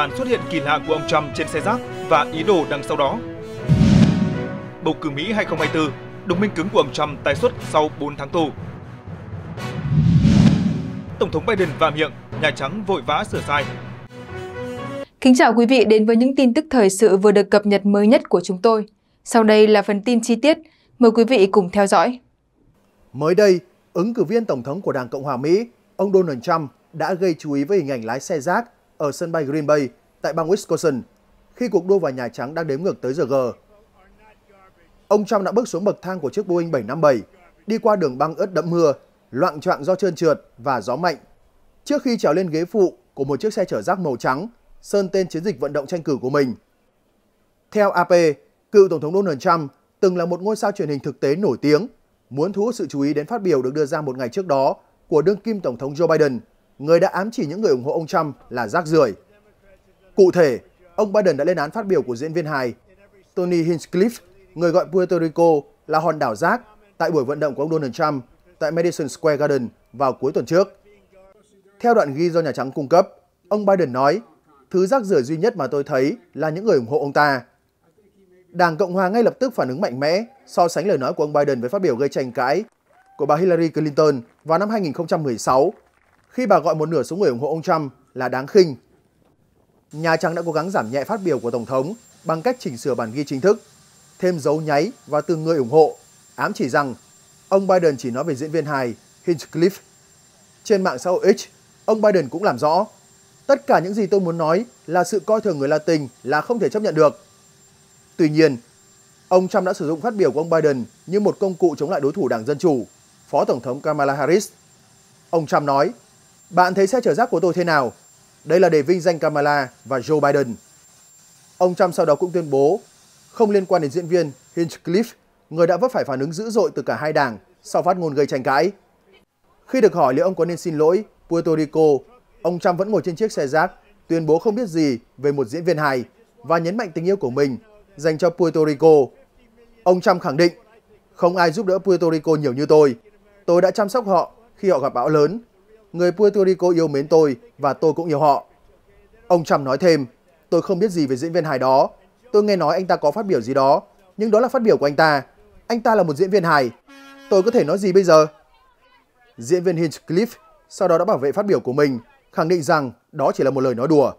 bàn xuất hiện kỳ lạ của ông Trump trên xe giáp và ý đồ đằng sau đó. Bầu cử Mỹ 2024, đồng minh cứng của ông Trump tái xuất sau 4 tháng tù. Tổng thống Biden vạ miệng, Nhà Trắng vội vã sửa sai. Kính chào quý vị đến với những tin tức thời sự vừa được cập nhật mới nhất của chúng tôi. Sau đây là phần tin chi tiết, mời quý vị cùng theo dõi. Mới đây, ứng cử viên Tổng thống của Đảng Cộng hòa Mỹ, ông Donald Trump đã gây chú ý với hình ảnh lái xe rác ở sân bay Green Bay tại bang Wisconsin khi cuộc đua vào Nhà Trắng đang đếm ngược tới giờ G. Ông Trump đã bước xuống bậc thang của chiếc Boeing 757, đi qua đường băng ướt đẫm mưa, loạn trọng do trơn trượt và gió mạnh. Trước khi trèo lên ghế phụ của một chiếc xe chở rác màu trắng, sơn tên chiến dịch vận động tranh cử của mình. Theo AP, cựu Tổng thống Donald Trump từng là một ngôi sao truyền hình thực tế nổi tiếng, muốn thu hút sự chú ý đến phát biểu được đưa ra một ngày trước đó của đương kim Tổng thống Joe Biden người đã ám chỉ những người ủng hộ ông Trump là rác rưởi. Cụ thể, ông Biden đã lên án phát biểu của diễn viên hài Tony Hinchcliffe, người gọi Puerto Rico là hòn đảo rác tại buổi vận động của ông Donald Trump tại Madison Square Garden vào cuối tuần trước. Theo đoạn ghi do Nhà Trắng cung cấp, ông Biden nói, thứ rác rưởi duy nhất mà tôi thấy là những người ủng hộ ông ta. Đảng Cộng hòa ngay lập tức phản ứng mạnh mẽ so sánh lời nói của ông Biden với phát biểu gây tranh cãi của bà Hillary Clinton vào năm 2016 khi bà gọi một nửa số người ủng hộ ông Trump là đáng khinh. Nhà Trắng đã cố gắng giảm nhẹ phát biểu của Tổng thống bằng cách chỉnh sửa bản ghi chính thức, thêm dấu nháy và từ người ủng hộ, ám chỉ rằng ông Biden chỉ nói về diễn viên hài Hinchcliffe. Trên mạng xã hội X, ông Biden cũng làm rõ, tất cả những gì tôi muốn nói là sự coi thường người Latin là không thể chấp nhận được. Tuy nhiên, ông Trump đã sử dụng phát biểu của ông Biden như một công cụ chống lại đối thủ đảng Dân Chủ, Phó Tổng thống Kamala Harris. Ông Trump nói, bạn thấy xe chở rác của tôi thế nào? Đây là để vinh danh Kamala và Joe Biden. Ông Trump sau đó cũng tuyên bố không liên quan đến diễn viên Hinchcliffe, người đã vấp phải phản ứng dữ dội từ cả hai đảng sau phát ngôn gây tranh cãi. Khi được hỏi liệu ông có nên xin lỗi Puerto Rico, ông Trump vẫn ngồi trên chiếc xe rác, tuyên bố không biết gì về một diễn viên hài và nhấn mạnh tình yêu của mình dành cho Puerto Rico. Ông Trump khẳng định, không ai giúp đỡ Puerto Rico nhiều như tôi. Tôi đã chăm sóc họ khi họ gặp bão lớn Người Puerto Rico yêu mến tôi và tôi cũng yêu họ. Ông Trump nói thêm, tôi không biết gì về diễn viên hài đó. Tôi nghe nói anh ta có phát biểu gì đó, nhưng đó là phát biểu của anh ta. Anh ta là một diễn viên hài. Tôi có thể nói gì bây giờ? Diễn viên Hinchcliffe sau đó đã bảo vệ phát biểu của mình, khẳng định rằng đó chỉ là một lời nói đùa.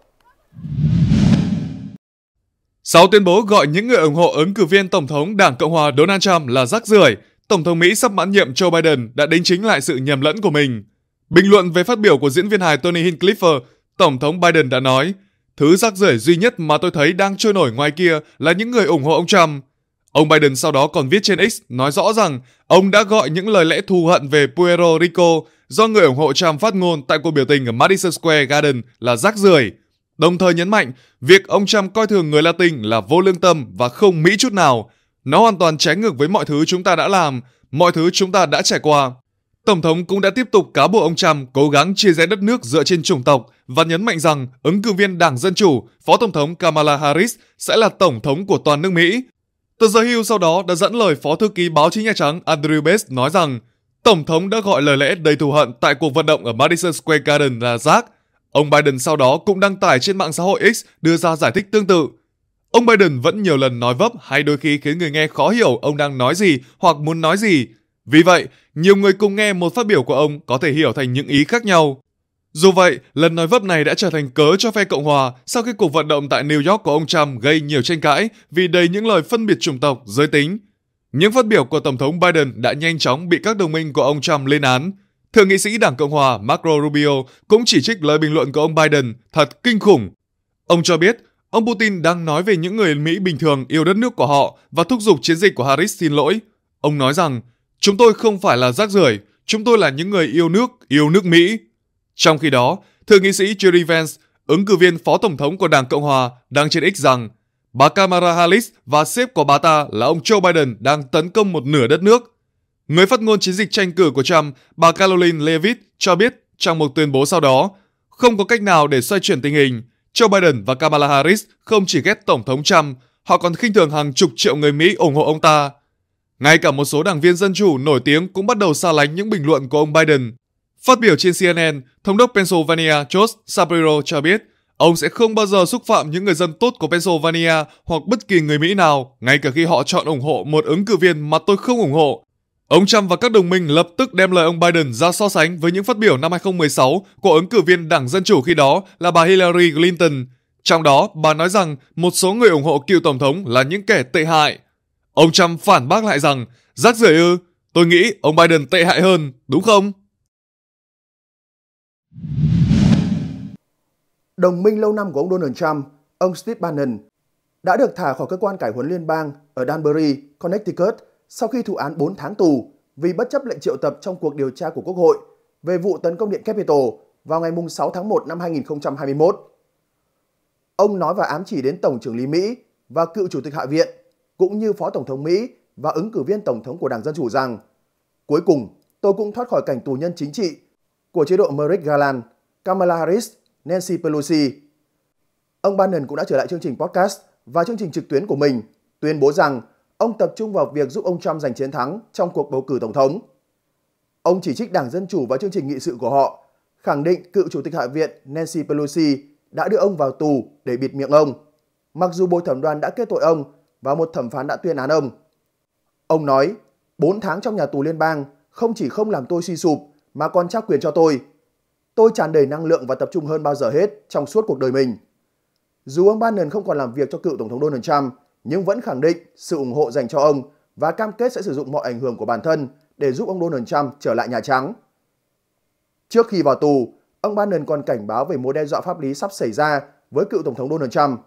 Sau tuyên bố gọi những người ủng hộ ứng cử viên Tổng thống Đảng Cộng hòa Donald Trump là rác rưởi. Tổng thống Mỹ sắp mãn nhiệm Joe Biden đã đính chính lại sự nhầm lẫn của mình. Bình luận về phát biểu của diễn viên hài Tony Hinchcliffe, Tổng thống Biden đã nói, thứ rắc rưởi duy nhất mà tôi thấy đang trôi nổi ngoài kia là những người ủng hộ ông Trump. Ông Biden sau đó còn viết trên X nói rõ rằng ông đã gọi những lời lẽ thù hận về Puerto Rico do người ủng hộ Trump phát ngôn tại cuộc biểu tình ở Madison Square Garden là rắc rưởi. Đồng thời nhấn mạnh việc ông Trump coi thường người Latin là vô lương tâm và không mỹ chút nào. Nó hoàn toàn trái ngược với mọi thứ chúng ta đã làm, mọi thứ chúng ta đã trải qua. Tổng thống cũng đã tiếp tục cáo buộc ông Trump cố gắng chia rẽ đất nước dựa trên chủng tộc và nhấn mạnh rằng ứng cử viên Đảng Dân Chủ, Phó Tổng thống Kamala Harris sẽ là Tổng thống của toàn nước Mỹ. Tờ The Hill sau đó đã dẫn lời Phó Thư ký Báo chí Nhà Trắng Andrew Bates nói rằng Tổng thống đã gọi lời lẽ đầy thù hận tại cuộc vận động ở Madison Square Garden là rác. Ông Biden sau đó cũng đăng tải trên mạng xã hội X đưa ra giải thích tương tự. Ông Biden vẫn nhiều lần nói vấp hay đôi khi khiến người nghe khó hiểu ông đang nói gì hoặc muốn nói gì – vì vậy, nhiều người cùng nghe một phát biểu của ông có thể hiểu thành những ý khác nhau. Dù vậy, lần nói vấp này đã trở thành cớ cho phe Cộng Hòa sau khi cuộc vận động tại New York của ông Trump gây nhiều tranh cãi vì đầy những lời phân biệt chủng tộc, giới tính. Những phát biểu của Tổng thống Biden đã nhanh chóng bị các đồng minh của ông Trump lên án. Thượng nghị sĩ Đảng Cộng Hòa Marco Rubio cũng chỉ trích lời bình luận của ông Biden thật kinh khủng. Ông cho biết ông Putin đang nói về những người Mỹ bình thường yêu đất nước của họ và thúc giục chiến dịch của Harris xin lỗi. Ông nói rằng Chúng tôi không phải là rác rưởi, chúng tôi là những người yêu nước, yêu nước Mỹ. Trong khi đó, Thượng nghị sĩ Jerry Vance, ứng cử viên phó tổng thống của Đảng Cộng Hòa, đang trên X rằng bà Kamala Harris và sếp của bà ta là ông Joe Biden đang tấn công một nửa đất nước. Người phát ngôn chiến dịch tranh cử của Trump, bà Caroline Levitt, cho biết trong một tuyên bố sau đó, không có cách nào để xoay chuyển tình hình. Joe Biden và Kamala Harris không chỉ ghét Tổng thống Trump, họ còn khinh thường hàng chục triệu người Mỹ ủng hộ ông ta. Ngay cả một số đảng viên dân chủ nổi tiếng cũng bắt đầu xa lánh những bình luận của ông Biden. Phát biểu trên CNN, Thống đốc Pennsylvania Josh Shapiro cho biết ông sẽ không bao giờ xúc phạm những người dân tốt của Pennsylvania hoặc bất kỳ người Mỹ nào, ngay cả khi họ chọn ủng hộ một ứng cử viên mà tôi không ủng hộ. Ông Trump và các đồng minh lập tức đem lời ông Biden ra so sánh với những phát biểu năm 2016 của ứng cử viên Đảng Dân Chủ khi đó là bà Hillary Clinton. Trong đó, bà nói rằng một số người ủng hộ cựu Tổng thống là những kẻ tệ hại, Ông Trump phản bác lại rằng, rác rưởi ư, tôi nghĩ ông Biden tệ hại hơn, đúng không? Đồng minh lâu năm của ông Donald Trump, ông Steve Bannon, đã được thả khỏi cơ quan cải huấn liên bang ở Danbury, Connecticut sau khi thụ án 4 tháng tù vì bất chấp lệnh triệu tập trong cuộc điều tra của Quốc hội về vụ tấn công Điện Capitol vào ngày 6 tháng 1 năm 2021. Ông nói và ám chỉ đến Tổng trưởng lý Mỹ và cựu Chủ tịch Hạ viện cũng như Phó Tổng thống Mỹ và ứng cử viên Tổng thống của Đảng Dân Chủ rằng Cuối cùng, tôi cũng thoát khỏi cảnh tù nhân chính trị của chế độ Merrick Garland, Kamala Harris, Nancy Pelosi. Ông Bannon cũng đã trở lại chương trình podcast và chương trình trực tuyến của mình, tuyên bố rằng ông tập trung vào việc giúp ông Trump giành chiến thắng trong cuộc bầu cử tổng thống. Ông chỉ trích Đảng Dân Chủ và chương trình nghị sự của họ, khẳng định cựu Chủ tịch Hạ viện Nancy Pelosi đã đưa ông vào tù để bịt miệng ông. Mặc dù bộ thẩm đoàn đã kết tội ông và một thẩm phán đã tuyên án ông. Ông nói, 4 tháng trong nhà tù liên bang không chỉ không làm tôi suy sụp mà còn trao quyền cho tôi. Tôi tràn đầy năng lượng và tập trung hơn bao giờ hết trong suốt cuộc đời mình. Dù ông Bannon không còn làm việc cho cựu Tổng thống Donald Trump, nhưng vẫn khẳng định sự ủng hộ dành cho ông và cam kết sẽ sử dụng mọi ảnh hưởng của bản thân để giúp ông Donald Trump trở lại Nhà Trắng. Trước khi vào tù, ông Bannon còn cảnh báo về mối đe dọa pháp lý sắp xảy ra với cựu Tổng thống Donald Trump.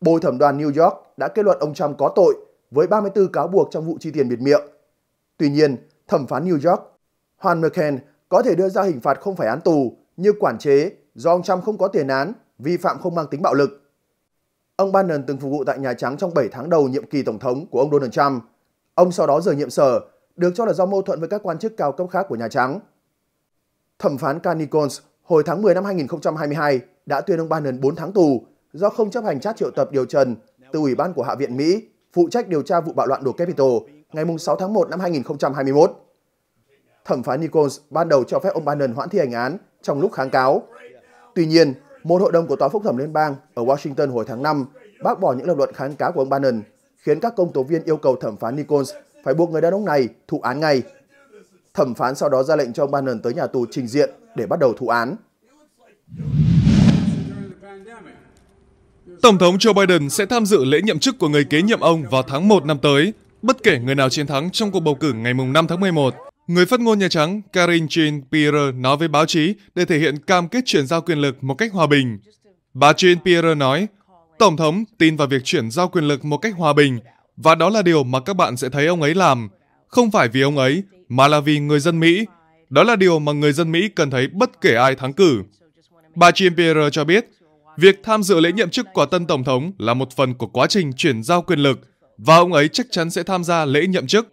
Bồi thẩm đoàn New York đã kết luận ông Trump có tội với 34 cáo buộc trong vụ chi tiền biệt miệng. Tuy nhiên, thẩm phán New York, Juan McCain có thể đưa ra hình phạt không phải án tù như quản chế do ông Trump không có tiền án, vi phạm không mang tính bạo lực. Ông Bannon từng phục vụ tại Nhà Trắng trong 7 tháng đầu nhiệm kỳ Tổng thống của ông Donald Trump. Ông sau đó rời nhiệm sở, được cho là do mâu thuẫn với các quan chức cao cấp khác của Nhà Trắng. Thẩm phán Carl hồi tháng 10 năm 2022 đã tuyên ông Bannon 4 tháng tù do không chấp hành trát triệu tập điều trần từ Ủy ban của Hạ viện Mỹ phụ trách điều tra vụ bạo loạn đồ Capitol ngày 6 tháng 1 năm 2021. Thẩm phán Nichols ban đầu cho phép ông Bannon hoãn thi hành án trong lúc kháng cáo. Tuy nhiên, một hội đồng của Tòa phúc thẩm liên bang ở Washington hồi tháng 5 bác bỏ những lập luận kháng cáo của ông Bannon, khiến các công tố viên yêu cầu thẩm phán Nichols phải buộc người đàn ông này thụ án ngay. Thẩm phán sau đó ra lệnh cho ông Bannon tới nhà tù trình diện để bắt đầu thụ án. Tổng thống Joe Biden sẽ tham dự lễ nhậm chức của người kế nhiệm ông vào tháng 1 năm tới, bất kể người nào chiến thắng trong cuộc bầu cử ngày 5 tháng 11. Người phát ngôn Nhà Trắng Karine Jean-Pierre nói với báo chí để thể hiện cam kết chuyển giao quyền lực một cách hòa bình. Bà Jean-Pierre nói, Tổng thống tin vào việc chuyển giao quyền lực một cách hòa bình và đó là điều mà các bạn sẽ thấy ông ấy làm. Không phải vì ông ấy, mà là vì người dân Mỹ. Đó là điều mà người dân Mỹ cần thấy bất kể ai thắng cử. Bà Jean-Pierre cho biết, Việc tham dự lễ nhậm chức của tân tổng thống là một phần của quá trình chuyển giao quyền lực và ông ấy chắc chắn sẽ tham gia lễ nhậm chức.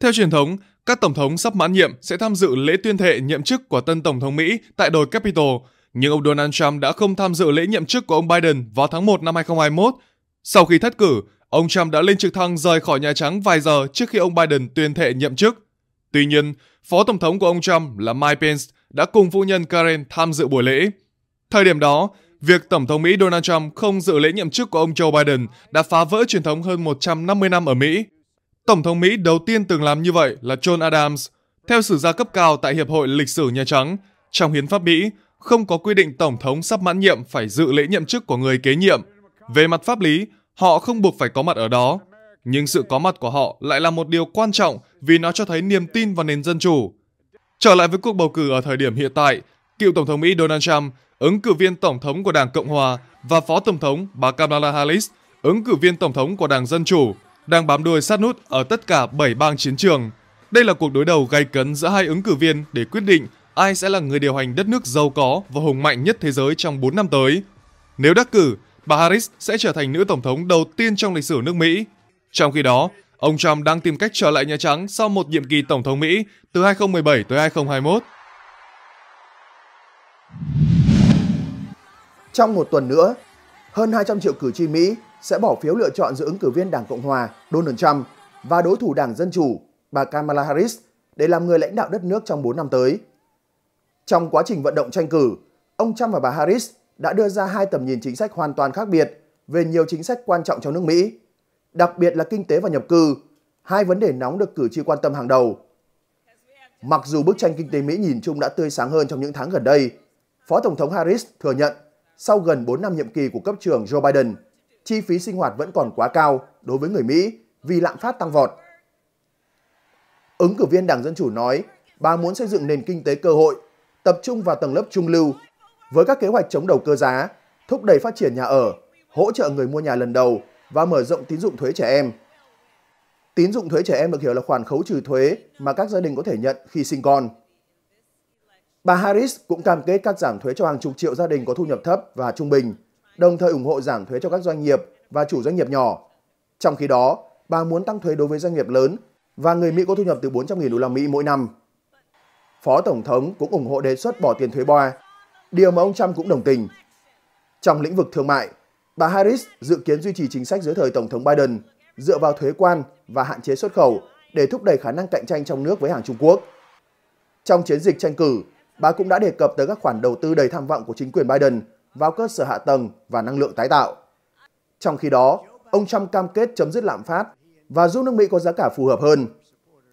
Theo truyền thống, các tổng thống sắp mãn nhiệm sẽ tham dự lễ tuyên thệ nhậm chức của tân tổng thống Mỹ tại đồi Capitol, nhưng ông Donald Trump đã không tham dự lễ nhậm chức của ông Biden vào tháng 1 năm 2021. Sau khi thất cử, ông Trump đã lên trực thăng rời khỏi Nhà Trắng vài giờ trước khi ông Biden tuyên thệ nhậm chức. Tuy nhiên, phó tổng thống của ông Trump là Mike Pence đã cùng phu nhân Karen tham dự buổi lễ. Thời điểm đó, Việc Tổng thống Mỹ Donald Trump không dự lễ nhậm chức của ông Joe Biden đã phá vỡ truyền thống hơn 150 năm ở Mỹ. Tổng thống Mỹ đầu tiên từng làm như vậy là John Adams. Theo sử gia cấp cao tại Hiệp hội Lịch sử Nhà Trắng, trong hiến pháp Mỹ, không có quy định Tổng thống sắp mãn nhiệm phải dự lễ nhậm chức của người kế nhiệm. Về mặt pháp lý, họ không buộc phải có mặt ở đó. Nhưng sự có mặt của họ lại là một điều quan trọng vì nó cho thấy niềm tin vào nền dân chủ. Trở lại với cuộc bầu cử ở thời điểm hiện tại, cựu Tổng thống Mỹ Donald Trump, ứng cử viên Tổng thống của Đảng Cộng Hòa và Phó Tổng thống bà Kamala Harris, ứng cử viên Tổng thống của Đảng Dân Chủ, đang bám đuôi sát nút ở tất cả 7 bang chiến trường. Đây là cuộc đối đầu gay cấn giữa hai ứng cử viên để quyết định ai sẽ là người điều hành đất nước giàu có và hùng mạnh nhất thế giới trong 4 năm tới. Nếu đắc cử, bà Harris sẽ trở thành nữ tổng thống đầu tiên trong lịch sử nước Mỹ. Trong khi đó, ông Trump đang tìm cách trở lại Nhà Trắng sau một nhiệm kỳ tổng thống Mỹ từ 2017 tới 2021. Trong một tuần nữa, hơn 200 triệu cử tri Mỹ sẽ bỏ phiếu lựa chọn giữa ứng cử viên Đảng Cộng Hòa Donald Trump và đối thủ Đảng Dân Chủ bà Kamala Harris để làm người lãnh đạo đất nước trong 4 năm tới. Trong quá trình vận động tranh cử, ông Trump và bà Harris đã đưa ra hai tầm nhìn chính sách hoàn toàn khác biệt về nhiều chính sách quan trọng trong nước Mỹ, đặc biệt là kinh tế và nhập cư, hai vấn đề nóng được cử tri quan tâm hàng đầu. Mặc dù bức tranh kinh tế Mỹ nhìn chung đã tươi sáng hơn trong những tháng gần đây, Phó Tổng thống Harris thừa nhận sau gần 4 năm nhiệm kỳ của cấp trưởng Joe Biden, chi phí sinh hoạt vẫn còn quá cao đối với người Mỹ vì lạm phát tăng vọt. Ứng cử viên Đảng Dân Chủ nói bà muốn xây dựng nền kinh tế cơ hội, tập trung vào tầng lớp trung lưu, với các kế hoạch chống đầu cơ giá, thúc đẩy phát triển nhà ở, hỗ trợ người mua nhà lần đầu và mở rộng tín dụng thuế trẻ em. Tín dụng thuế trẻ em được hiểu là khoản khấu trừ thuế mà các gia đình có thể nhận khi sinh con. Bà Harris cũng cam kết cắt giảm thuế cho hàng chục triệu gia đình có thu nhập thấp và trung bình, đồng thời ủng hộ giảm thuế cho các doanh nghiệp và chủ doanh nghiệp nhỏ. Trong khi đó, bà muốn tăng thuế đối với doanh nghiệp lớn và người Mỹ có thu nhập từ 400.000 đô la Mỹ mỗi năm. Phó Tổng thống cũng ủng hộ đề xuất bỏ tiền thuế BOA, điều mà ông Trump cũng đồng tình. Trong lĩnh vực thương mại, bà Harris dự kiến duy trì chính sách dưới thời Tổng thống Biden dựa vào thuế quan và hạn chế xuất khẩu để thúc đẩy khả năng cạnh tranh trong nước với hàng Trung Quốc. Trong chiến dịch tranh cử, bà cũng đã đề cập tới các khoản đầu tư đầy tham vọng của chính quyền Biden vào cơ sở hạ tầng và năng lượng tái tạo. Trong khi đó, ông Trump cam kết chấm dứt lạm phát và giúp nước Mỹ có giá cả phù hợp hơn.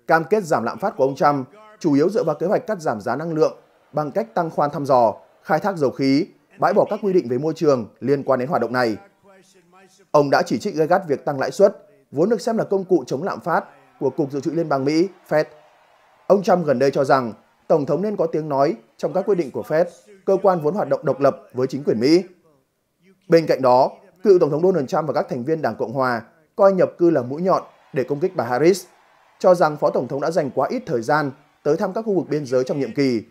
Cam kết giảm lạm phát của ông Trump chủ yếu dựa vào kế hoạch cắt giảm giá năng lượng bằng cách tăng khoan thăm dò, khai thác dầu khí, bãi bỏ các quy định về môi trường liên quan đến hoạt động này. Ông đã chỉ trích gây gắt việc tăng lãi suất, vốn được xem là công cụ chống lạm phát của Cục Dự trữ Liên bang Mỹ, Fed. Ông Trump gần đây cho rằng Tổng thống nên có tiếng nói trong các quyết định của Fed, cơ quan vốn hoạt động độc lập với chính quyền Mỹ. Bên cạnh đó, cựu Tổng thống Donald Trump và các thành viên Đảng Cộng Hòa coi nhập cư là mũi nhọn để công kích bà Harris, cho rằng Phó Tổng thống đã dành quá ít thời gian tới thăm các khu vực biên giới trong nhiệm kỳ.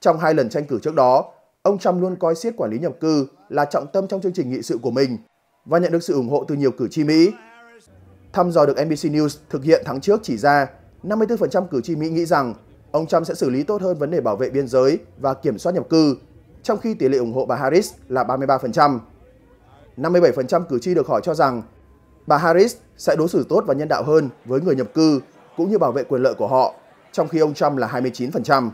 Trong hai lần tranh cử trước đó, ông Trump luôn coi siết quản lý nhập cư là trọng tâm trong chương trình nghị sự của mình và nhận được sự ủng hộ từ nhiều cử tri Mỹ. Thăm dò được NBC News thực hiện tháng trước chỉ ra, 54% cử tri Mỹ nghĩ rằng Ông Trump sẽ xử lý tốt hơn vấn đề bảo vệ biên giới và kiểm soát nhập cư, trong khi tỷ lệ ủng hộ bà Harris là 33%. 57% cử tri được hỏi cho rằng bà Harris sẽ đối xử tốt và nhân đạo hơn với người nhập cư cũng như bảo vệ quyền lợi của họ, trong khi ông Trump là 29%.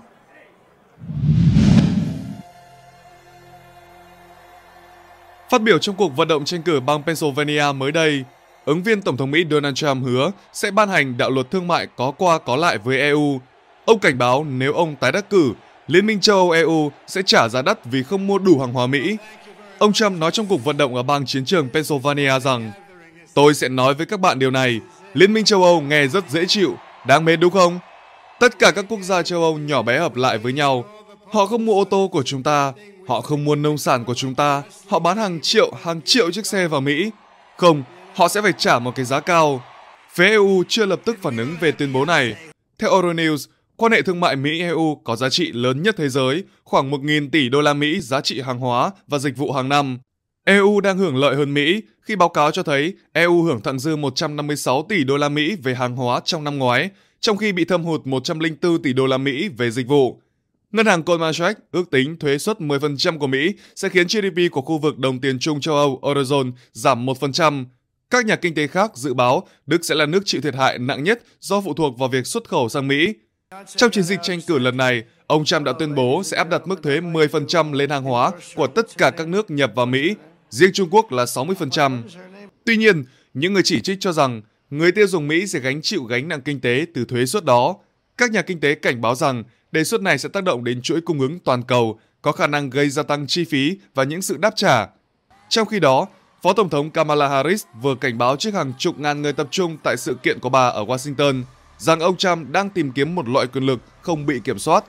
Phát biểu trong cuộc vận động tranh cử bang Pennsylvania mới đây, ứng viên Tổng thống Mỹ Donald Trump hứa sẽ ban hành đạo luật thương mại có qua có lại với EU Ông cảnh báo nếu ông tái đắc cử, Liên minh châu Âu EU sẽ trả giá đắt vì không mua đủ hàng hóa Mỹ. Ông Trump nói trong cuộc vận động ở bang chiến trường Pennsylvania rằng Tôi sẽ nói với các bạn điều này, Liên minh châu Âu nghe rất dễ chịu, đáng mến đúng không? Tất cả các quốc gia châu Âu nhỏ bé hợp lại với nhau. Họ không mua ô tô của chúng ta, họ không mua nông sản của chúng ta, họ bán hàng triệu, hàng triệu chiếc xe vào Mỹ. Không, họ sẽ phải trả một cái giá cao. Phía EU chưa lập tức phản ứng về tuyên bố này. Theo Euronews, quan hệ thương mại Mỹ-EU có giá trị lớn nhất thế giới, khoảng 1.000 tỷ đô la Mỹ giá trị hàng hóa và dịch vụ hàng năm. EU đang hưởng lợi hơn Mỹ khi báo cáo cho thấy EU hưởng thặng dư 156 tỷ đô la Mỹ về hàng hóa trong năm ngoái, trong khi bị thâm hụt 104 tỷ đô la Mỹ về dịch vụ. Ngân hàng Goldman Sachs ước tính thuế suất 10% của Mỹ sẽ khiến GDP của khu vực đồng tiền chung châu Âu Eurozone giảm 1%. Các nhà kinh tế khác dự báo Đức sẽ là nước chịu thiệt hại nặng nhất do phụ thuộc vào việc xuất khẩu sang Mỹ. Trong chiến dịch tranh cử lần này, ông Trump đã tuyên bố sẽ áp đặt mức thuế 10% lên hàng hóa của tất cả các nước nhập vào Mỹ, riêng Trung Quốc là 60%. Tuy nhiên, những người chỉ trích cho rằng người tiêu dùng Mỹ sẽ gánh chịu gánh nặng kinh tế từ thuế suất đó. Các nhà kinh tế cảnh báo rằng đề xuất này sẽ tác động đến chuỗi cung ứng toàn cầu, có khả năng gây gia tăng chi phí và những sự đáp trả. Trong khi đó, Phó Tổng thống Kamala Harris vừa cảnh báo trước hàng chục ngàn người tập trung tại sự kiện của bà ở Washington – rằng ông Trump đang tìm kiếm một loại quyền lực không bị kiểm soát.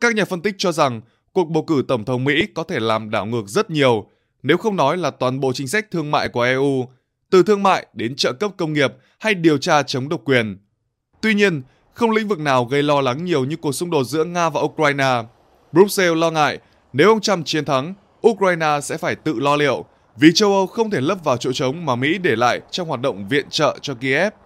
Các nhà phân tích cho rằng cuộc bầu cử tổng thống Mỹ có thể làm đảo ngược rất nhiều, nếu không nói là toàn bộ chính sách thương mại của EU, từ thương mại đến trợ cấp công nghiệp hay điều tra chống độc quyền. Tuy nhiên, không lĩnh vực nào gây lo lắng nhiều như cuộc xung đột giữa Nga và Ukraine. Brussels lo ngại nếu ông Trump chiến thắng, Ukraine sẽ phải tự lo liệu vì châu Âu không thể lấp vào chỗ trống mà Mỹ để lại trong hoạt động viện trợ cho Kiev.